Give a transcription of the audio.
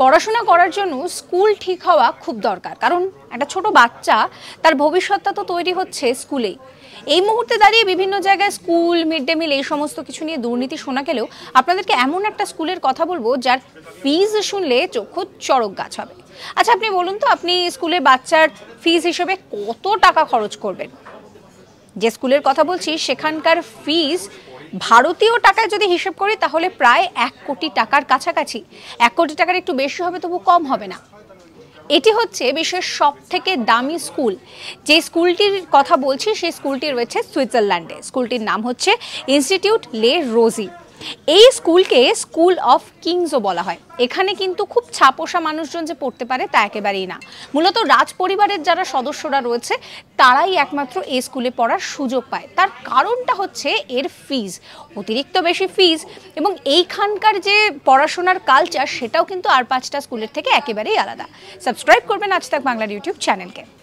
পড়াশোনা করার জন্য স্কুল ঠিক হওয়া খুব দরকার কারণ একটা ছোট বাচ্চা তার ভবিষ্যৎটা তো তৈরি হচ্ছে স্কুলেই এই মুহূর্তে দাঁড়িয়ে বিভিন্ন জায়গায় স্কুল মিড ডে মিল এই সমস্ত কিছু নিয়ে দুর্নীতি শোনা গেলেও আপনাদেরকে এমন একটা স্কুলের কথা বলবো যার ফিজ শুনলে চক্ষু চড়ক গাছ হবে আচ্ছা আপনি বলুন তো আপনি স্কুলে বাচ্চার ফিজ হিসেবে কত টাকা খরচ করবেন যে স্কুলের কথা বলছি সেখানকার ফিস ভারতীয় টাকায় যদি হিসেব করি তাহলে প্রায় এক কোটি টাকার কাছাকাছি এক কোটি টাকার একটু বেশি হবে তবু কম হবে না এটি হচ্ছে বিশ্বের সব থেকে দামি স্কুল যে স্কুলটির কথা বলছি সেই স্কুলটি রয়েছে সুইজারল্যান্ডে স্কুলটির নাম হচ্ছে ইনস্টিটিউট লে রোজি এই স্কুলকে স্কুল অফ কিংসও বলা হয় এখানে কিন্তু খুব ছাপোষা মানুষজন যে পড়তে পারে তা একেবারেই না মূলত রাজ পরিবারের যারা সদস্যরা রয়েছে তারাই একমাত্র এই স্কুলে পড়ার সুযোগ পায় তার কারণটা হচ্ছে এর ফিজ অতিরিক্ত বেশি ফিজ এবং এইখানকার যে পড়াশোনার কালচার সেটাও কিন্তু আর পাঁচটা স্কুলের থেকে একেবারেই আলাদা সাবস্ক্রাইব করবেন আজ তাক বাংলার ইউটিউব চ্যানেলকে